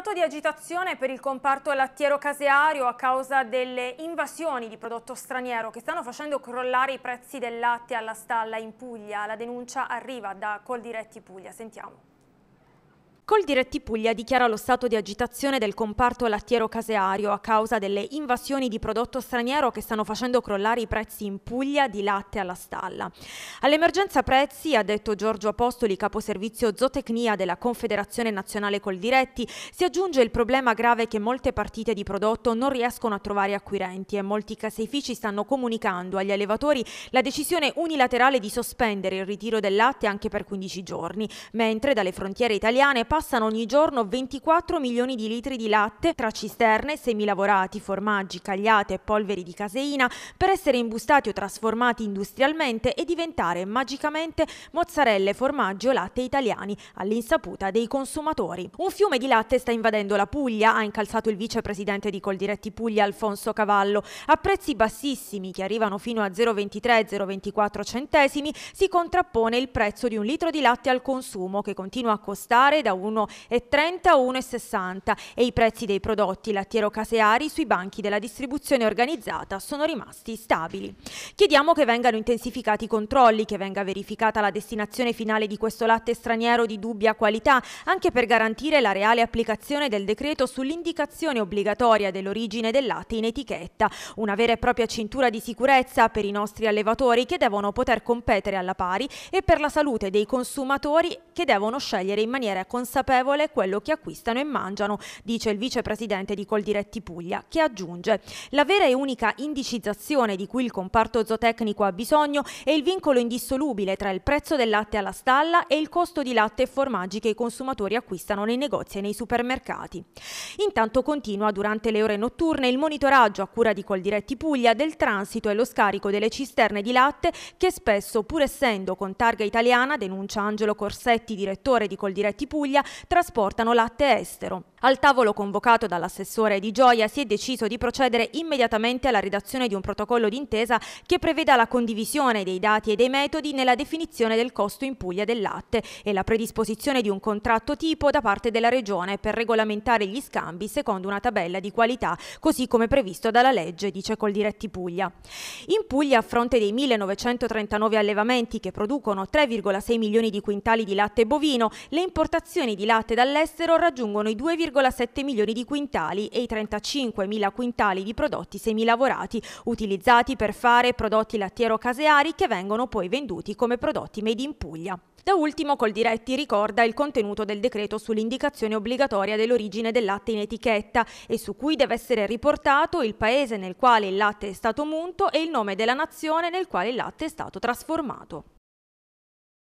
stato di agitazione per il comparto lattiero caseario a causa delle invasioni di prodotto straniero che stanno facendo crollare i prezzi del latte alla stalla in Puglia. La denuncia arriva da Coldiretti Puglia. Sentiamo. Col Diretti Puglia dichiara lo stato di agitazione del comparto lattiero-caseario a causa delle invasioni di prodotto straniero che stanno facendo crollare i prezzi in Puglia di latte alla stalla. All'emergenza prezzi, ha detto Giorgio Apostoli, caposervizio zootecnia della Confederazione Nazionale Col Diretti, si aggiunge il problema grave che molte partite di prodotto non riescono a trovare acquirenti e molti caseifici stanno comunicando agli allevatori la decisione unilaterale di sospendere il ritiro del latte anche per 15 giorni, mentre dalle frontiere italiane passano passano ogni giorno 24 milioni di litri di latte tra cisterne, semilavorati, formaggi, cagliate e polveri di caseina per essere imbustati o trasformati industrialmente e diventare magicamente mozzarelle, formaggio, latte italiani all'insaputa dei consumatori. Un fiume di latte sta invadendo la Puglia, ha incalzato il vicepresidente di Coldiretti Puglia Alfonso Cavallo. A prezzi bassissimi che arrivano fino a 0,23-0,24 centesimi si contrappone il prezzo di un litro di latte al consumo che continua a costare da 1,20 1,30 o 1,60 e i prezzi dei prodotti lattiero-caseari sui banchi della distribuzione organizzata sono rimasti stabili. Chiediamo che vengano intensificati i controlli, che venga verificata la destinazione finale di questo latte straniero di dubbia qualità, anche per garantire la reale applicazione del decreto sull'indicazione obbligatoria dell'origine del latte in etichetta, una vera e propria cintura di sicurezza per i nostri allevatori che devono poter competere alla pari e per la salute dei consumatori che devono scegliere in maniera consapevole consapevole quello che acquistano e mangiano, dice il vicepresidente di Coldiretti Puglia, che aggiunge la vera e unica indicizzazione di cui il comparto zootecnico ha bisogno è il vincolo indissolubile tra il prezzo del latte alla stalla e il costo di latte e formaggi che i consumatori acquistano nei negozi e nei supermercati. Intanto continua durante le ore notturne il monitoraggio a cura di Coldiretti Puglia del transito e lo scarico delle cisterne di latte che spesso, pur essendo con targa italiana, denuncia Angelo Corsetti, direttore di Coldiretti Puglia, trasportano latte estero. Al tavolo convocato dall'assessore di Gioia si è deciso di procedere immediatamente alla redazione di un protocollo d'intesa che preveda la condivisione dei dati e dei metodi nella definizione del costo in Puglia del latte e la predisposizione di un contratto tipo da parte della Regione per regolamentare gli scambi secondo una tabella di qualità, così come previsto dalla legge, dice Coldiretti Puglia. In Puglia, a fronte dei 1939 allevamenti che producono 3,6 milioni di quintali di latte bovino, le importazioni di latte dall'estero raggiungono i 2,5 2,7 milioni di quintali e i 35 mila quintali di prodotti semilavorati utilizzati per fare prodotti lattiero-caseari che vengono poi venduti come prodotti made in Puglia. Da ultimo Coldiretti ricorda il contenuto del decreto sull'indicazione obbligatoria dell'origine del latte in etichetta e su cui deve essere riportato il paese nel quale il latte è stato munto e il nome della nazione nel quale il latte è stato trasformato.